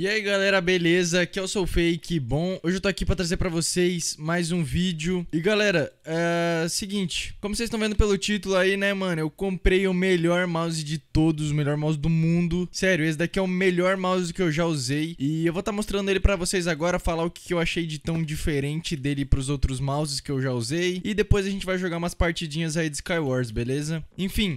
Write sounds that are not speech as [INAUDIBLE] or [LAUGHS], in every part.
E aí galera, beleza? Aqui é o Sou Fake, bom? Hoje eu tô aqui pra trazer pra vocês mais um vídeo. E galera, é seguinte, como vocês estão vendo pelo título aí, né mano? Eu comprei o melhor mouse de todos, o melhor mouse do mundo. Sério, esse daqui é o melhor mouse que eu já usei. E eu vou estar tá mostrando ele pra vocês agora, falar o que eu achei de tão diferente dele pros outros mouses que eu já usei. E depois a gente vai jogar umas partidinhas aí de Skywars, beleza? Enfim,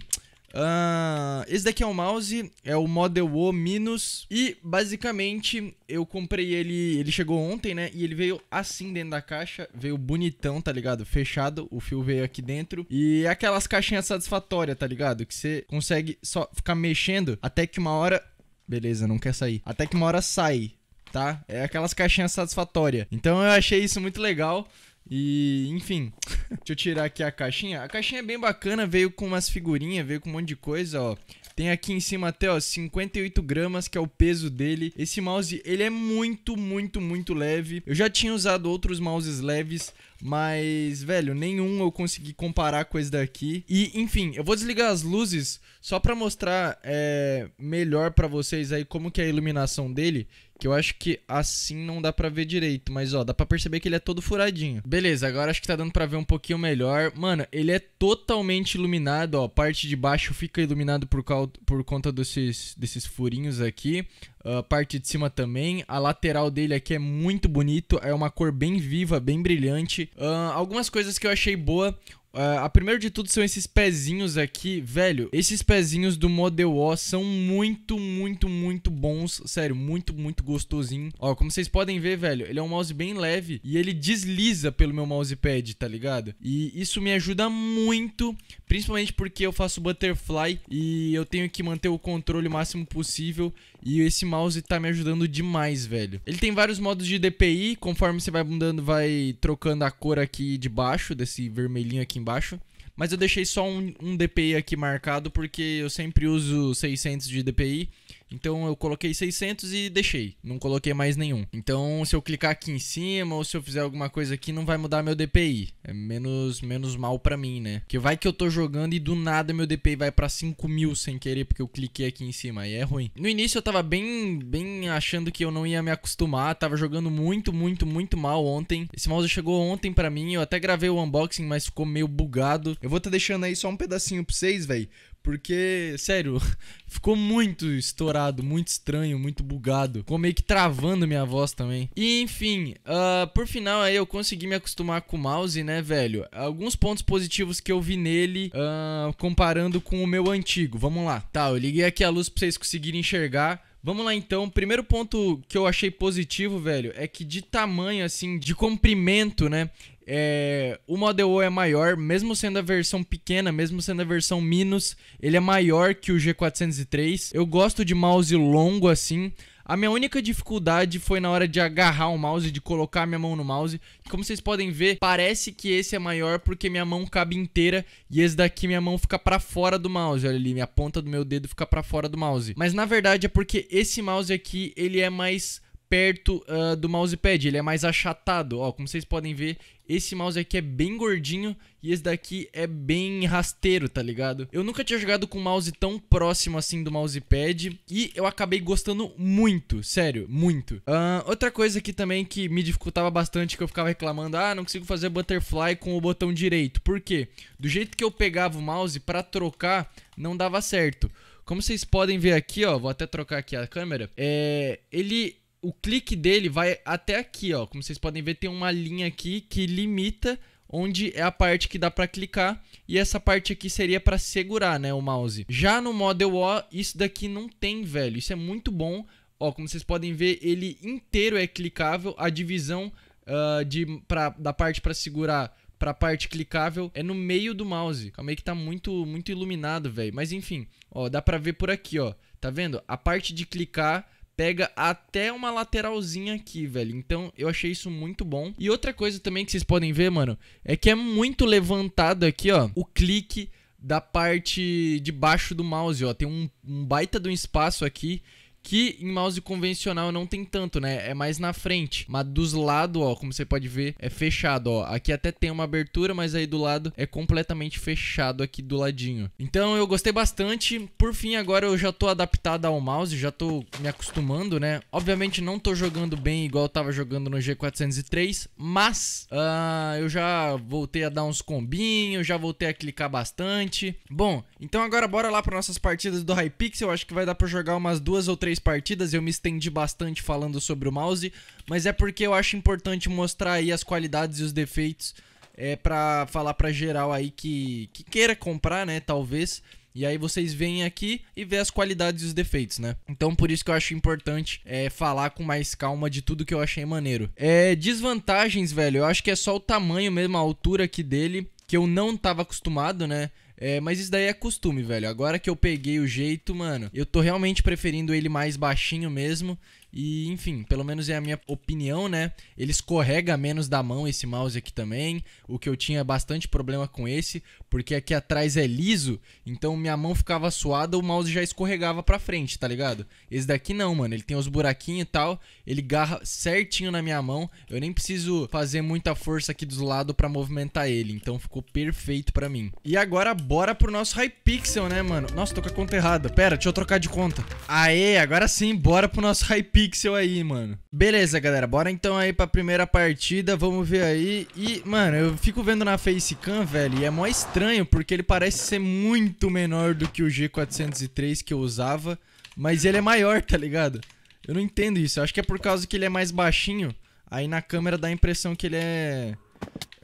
Uh, esse daqui é o mouse, é o Model O Minus. E basicamente eu comprei ele. Ele chegou ontem, né? E ele veio assim dentro da caixa. Veio bonitão, tá ligado? Fechado. O fio veio aqui dentro. E é aquelas caixinhas satisfatórias, tá ligado? Que você consegue só ficar mexendo até que uma hora. Beleza, não quer sair. Até que uma hora sai, tá? É aquelas caixinhas satisfatórias. Então eu achei isso muito legal. E, enfim, [LAUGHS] deixa eu tirar aqui a caixinha. A caixinha é bem bacana, veio com umas figurinhas, veio com um monte de coisa, ó. Tem aqui em cima até, ó, 58 gramas, que é o peso dele. Esse mouse, ele é muito, muito, muito leve. Eu já tinha usado outros mouses leves, mas, velho, nenhum eu consegui comparar com esse daqui. E, enfim, eu vou desligar as luzes só pra mostrar é, melhor pra vocês aí como que é a iluminação dele que eu acho que assim não dá pra ver direito, mas ó, dá pra perceber que ele é todo furadinho. Beleza, agora acho que tá dando pra ver um pouquinho melhor. Mano, ele é totalmente iluminado, ó, parte de baixo fica iluminado por, cal... por conta desses, desses furinhos aqui. A uh, parte de cima também. A lateral dele aqui é muito bonito. É uma cor bem viva, bem brilhante. Uh, algumas coisas que eu achei boa. Uh, a primeiro de tudo são esses pezinhos aqui, velho. Esses pezinhos do Model O são muito, muito, muito bons. Sério, muito, muito gostosinho. Ó, como vocês podem ver, velho, ele é um mouse bem leve e ele desliza pelo meu mousepad, tá ligado? E isso me ajuda muito, principalmente porque eu faço butterfly e eu tenho que manter o controle o máximo possível. E esse mouse tá me ajudando demais, velho. Ele tem vários modos de DPI, conforme você vai mudando, vai trocando a cor aqui de baixo, desse vermelhinho aqui embaixo. Mas eu deixei só um, um DPI aqui marcado porque eu sempre uso 600 de DPI então eu coloquei 600 e deixei, não coloquei mais nenhum. Então se eu clicar aqui em cima ou se eu fizer alguma coisa aqui, não vai mudar meu DPI. É menos, menos mal pra mim, né? Porque vai que eu tô jogando e do nada meu DPI vai pra 5 mil sem querer porque eu cliquei aqui em cima, aí é ruim. No início eu tava bem, bem achando que eu não ia me acostumar, tava jogando muito, muito, muito mal ontem. Esse mouse chegou ontem pra mim, eu até gravei o unboxing, mas ficou meio bugado. Eu vou tá deixando aí só um pedacinho pra vocês, velho porque, sério, [LAUGHS] ficou muito estourado, muito estranho, muito bugado. Ficou meio que travando minha voz também. E enfim, uh, por final aí eu consegui me acostumar com o mouse, né, velho? Alguns pontos positivos que eu vi nele uh, comparando com o meu antigo. Vamos lá. Tá, eu liguei aqui a luz pra vocês conseguirem enxergar. Vamos lá então. Primeiro ponto que eu achei positivo, velho, é que de tamanho, assim, de comprimento, né? É, o Model O é maior, mesmo sendo a versão pequena, mesmo sendo a versão Minus, ele é maior que o G403. Eu gosto de mouse longo assim. A minha única dificuldade foi na hora de agarrar o mouse, de colocar minha mão no mouse. Como vocês podem ver, parece que esse é maior porque minha mão cabe inteira e esse daqui minha mão fica para fora do mouse. Olha ali, minha ponta do meu dedo fica para fora do mouse. Mas na verdade é porque esse mouse aqui, ele é mais perto uh, do mousepad, ele é mais achatado. Ó, como vocês podem ver, esse mouse aqui é bem gordinho e esse daqui é bem rasteiro, tá ligado? Eu nunca tinha jogado com um mouse tão próximo assim do mousepad e eu acabei gostando muito, sério, muito. Uh, outra coisa aqui também que me dificultava bastante, que eu ficava reclamando, ah, não consigo fazer butterfly com o botão direito. Por quê? Do jeito que eu pegava o mouse para trocar, não dava certo. Como vocês podem ver aqui, ó, vou até trocar aqui a câmera, é, ele o clique dele vai até aqui, ó. Como vocês podem ver, tem uma linha aqui que limita onde é a parte que dá para clicar e essa parte aqui seria para segurar, né, o mouse. Já no Model O, isso daqui não tem, velho. Isso é muito bom. Ó, como vocês podem ver, ele inteiro é clicável. A divisão uh, de, pra, da parte para segurar pra parte clicável é no meio do mouse. Calma aí que tá muito, muito iluminado, velho. Mas enfim, ó, dá para ver por aqui, ó. Tá vendo? A parte de clicar pega até uma lateralzinha aqui, velho. Então eu achei isso muito bom. E outra coisa também que vocês podem ver, mano, é que é muito levantado aqui, ó, o clique da parte de baixo do mouse, ó. Tem um, um baita de um espaço aqui que em mouse convencional não tem tanto, né? É mais na frente. Mas dos lados, ó, como você pode ver, é fechado, ó. Aqui até tem uma abertura, mas aí do lado é completamente fechado aqui do ladinho. Então eu gostei bastante. Por fim, agora eu já tô adaptado ao mouse, já tô me acostumando, né? Obviamente não tô jogando bem igual eu tava jogando no G403, mas uh, eu já voltei a dar uns combinhos, já voltei a clicar bastante. Bom, então agora bora lá para nossas partidas do Hypixel. Acho que vai dar para jogar umas duas ou três três partidas, eu me estendi bastante falando sobre o mouse, mas é porque eu acho importante mostrar aí as qualidades e os defeitos é para falar para geral aí que, que queira comprar, né, talvez. E aí vocês vêm aqui e vê as qualidades e os defeitos, né? Então por isso que eu acho importante é, falar com mais calma de tudo que eu achei maneiro. É, desvantagens, velho, eu acho que é só o tamanho mesmo, a altura aqui dele, que eu não tava acostumado, né? É, mas isso daí é costume, velho. Agora que eu peguei o jeito, mano, eu tô realmente preferindo ele mais baixinho mesmo. E, enfim, pelo menos é a minha opinião, né? Ele escorrega menos da mão esse mouse aqui também. O que eu tinha bastante problema com esse, porque aqui atrás é liso, então minha mão ficava suada, o mouse já escorregava pra frente, tá ligado? Esse daqui não, mano. Ele tem os buraquinhos e tal, ele garra certinho na minha mão. Eu nem preciso fazer muita força aqui dos lados pra movimentar ele, então ficou perfeito pra mim. E agora bora pro nosso Hypixel, né, mano? Nossa, tô com a conta errada. Pera, deixa eu trocar de conta. Aê, agora sim, bora pro nosso Hypixel pixel aí, mano. Beleza, galera. Bora então aí pra primeira partida. Vamos ver aí. E, mano, eu fico vendo na facecam, velho, e é mó estranho, porque ele parece ser muito menor do que o G403 que eu usava. Mas ele é maior, tá ligado? Eu não entendo isso. Eu acho que é por causa que ele é mais baixinho. Aí na câmera dá a impressão que ele é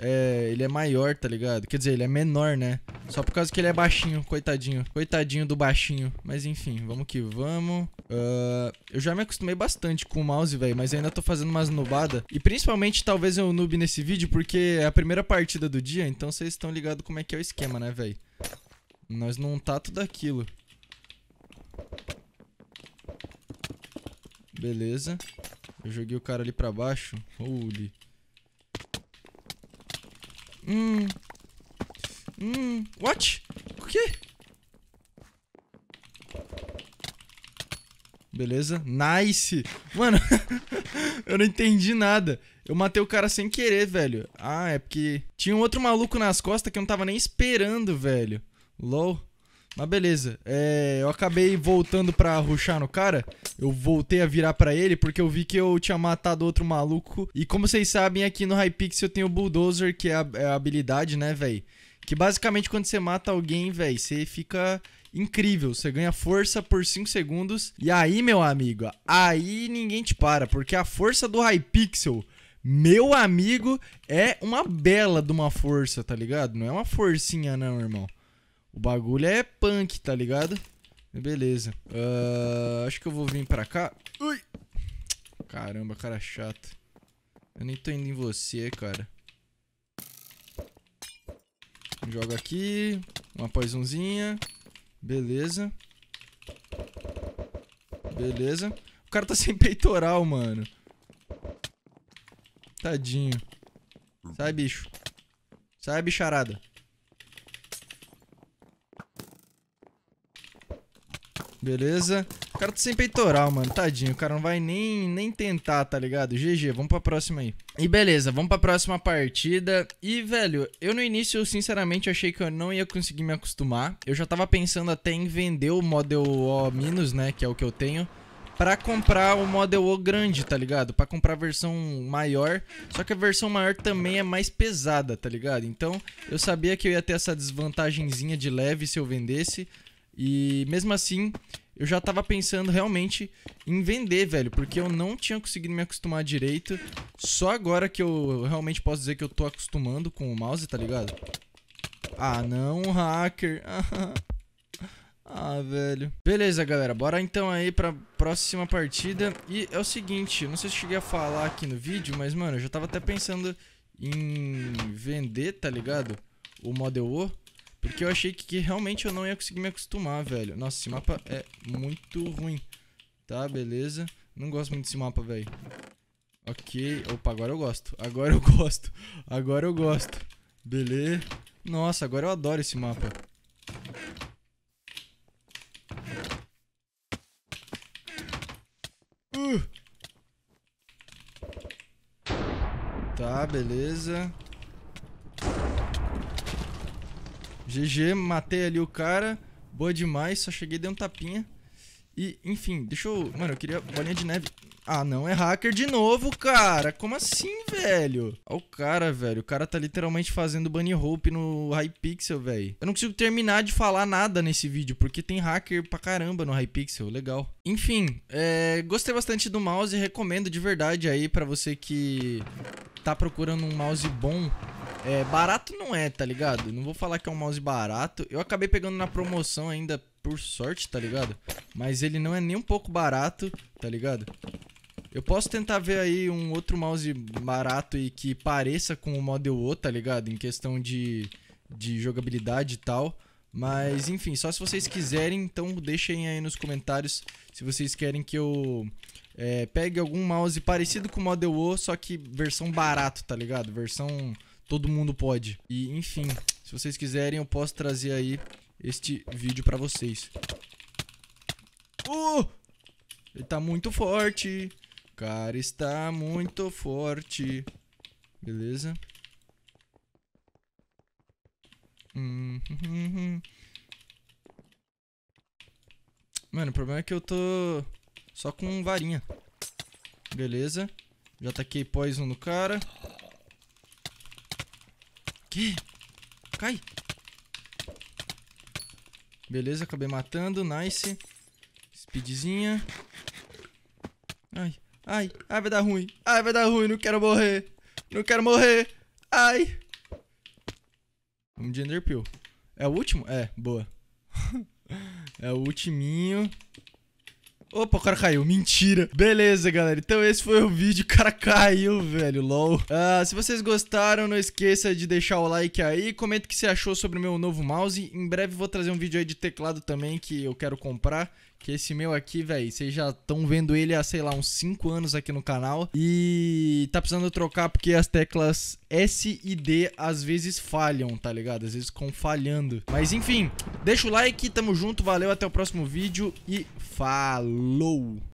é, ele é maior, tá ligado? Quer dizer, ele é menor, né? Só por causa que ele é baixinho, coitadinho. Coitadinho do baixinho. Mas enfim, vamos que vamos. Uh, eu já me acostumei bastante com o mouse, velho, mas ainda tô fazendo umas nubadas. E principalmente, talvez eu noob nesse vídeo, porque é a primeira partida do dia, então vocês estão ligados como é que é o esquema, né, velho? Nós não tá tudo aquilo. Beleza. Eu joguei o cara ali pra baixo. Holy... Hum. Hum. What? O quê? Beleza? Nice! Mano, [LAUGHS] eu não entendi nada. Eu matei o cara sem querer, velho. Ah, é porque tinha um outro maluco nas costas que eu não tava nem esperando, velho. Low. Mas beleza, é, eu acabei voltando pra ruxar no cara. Eu voltei a virar pra ele porque eu vi que eu tinha matado outro maluco. E como vocês sabem, aqui no Hypixel eu tenho o Bulldozer, que é a, é a habilidade, né, velho? Que basicamente quando você mata alguém, velho, você fica incrível. Você ganha força por 5 segundos. E aí, meu amigo, aí ninguém te para, porque a força do Hypixel, meu amigo, é uma bela de uma força, tá ligado? Não é uma forcinha, não, irmão. O bagulho é punk, tá ligado? Beleza. Uh, acho que eu vou vir pra cá. Ui! Caramba, cara chato. Eu nem tô indo em você, cara. Joga aqui. Uma poisonzinha. Beleza. Beleza. O cara tá [LAUGHS] sem peitoral, mano. Tadinho. Sai, bicho. Sai, bicharada. Beleza? O cara tá sem peitoral, mano. Tadinho, o cara não vai nem, nem tentar, tá ligado? GG, vamos pra próxima aí. E beleza, vamos pra próxima partida. E, velho, eu no início, sinceramente, achei que eu não ia conseguir me acostumar. Eu já tava pensando até em vender o Model O-, né, que é o que eu tenho para comprar o Model O grande, tá ligado? Para comprar a versão maior. Só que a versão maior também é mais pesada, tá ligado? Então, eu sabia que eu ia ter essa desvantagemzinha de leve se eu vendesse. E mesmo assim, eu já tava pensando realmente em vender, velho, porque eu não tinha conseguido me acostumar direito. Só agora que eu realmente posso dizer que eu tô acostumando com o mouse, tá ligado? Ah, não, hacker. [LAUGHS] ah, velho. Beleza, galera. Bora então aí pra próxima partida. E é o seguinte, não sei se cheguei a falar aqui no vídeo, mas, mano, eu já tava até pensando em vender, tá ligado? O Model O. Porque eu achei que, que, realmente eu não ia conseguir me acostumar, velho. Nossa, esse mapa é muito ruim. Tá, beleza. Não gosto muito desse mapa, velho. Ok. Opa, agora eu gosto. Agora eu gosto. Agora eu gosto. Beleza. Nossa, agora eu adoro esse mapa. Uh! Tá, beleza. GG, matei ali o cara. Boa demais, só cheguei, dei um tapinha. E, enfim, deixa eu... Mano, eu queria bolinha de neve. Ah, não, é hacker de novo, cara. Como assim, velho? Olha o cara, velho. O cara tá literalmente fazendo bunny hope no Hypixel, velho. Eu não consigo terminar de falar nada nesse vídeo, porque tem hacker pra caramba no Hypixel. Legal. Enfim, é... gostei bastante do mouse. Recomendo de verdade aí pra você que tá procurando um mouse bom é, barato não é, tá ligado? Não vou falar que é um mouse barato. Eu acabei pegando na promoção ainda, por sorte, tá ligado? Mas ele não é nem um pouco barato, tá ligado? Eu posso tentar ver aí um outro mouse barato e que pareça com o Model O, tá ligado? Em questão de, de jogabilidade e tal. Mas, enfim, só se vocês quiserem, então deixem aí nos comentários se vocês querem que eu é, pegue algum mouse parecido com o Model O, só que versão barato, tá ligado? Versão todo mundo pode. E enfim, se vocês quiserem eu posso trazer aí este vídeo pra vocês. Uh! Ele tá muito forte. O cara está muito forte. Beleza. Hum, hum, hum, hum. Mano, o problema é que eu tô só com varinha. Beleza. Já taquei poison no cara. Que? Cai. Beleza, acabei matando. Nice. Speedzinha. Ai, ai, ai, vai dar ruim. Ai, vai dar ruim, não quero morrer. Não quero morrer. Ai. Vamos de Enderpeel. É o último? É, boa. [LAUGHS] é o ultiminho. Opa, o cara caiu. Mentira. Beleza, galera. Então esse foi o vídeo. O cara caiu, velho. LOL. Ah, se vocês gostaram, não esqueça de deixar o like aí. Comenta o que você achou sobre o meu novo mouse. Em breve vou trazer um vídeo aí de teclado também que eu quero comprar que esse meu aqui, velho, vocês já estão vendo ele há, sei lá, uns 5 anos aqui no canal. E tá precisando trocar porque as teclas S e D às vezes falham, tá ligado? Às vezes ficam falhando. Mas enfim, deixa o like, tamo junto, valeu, até o próximo vídeo e falou!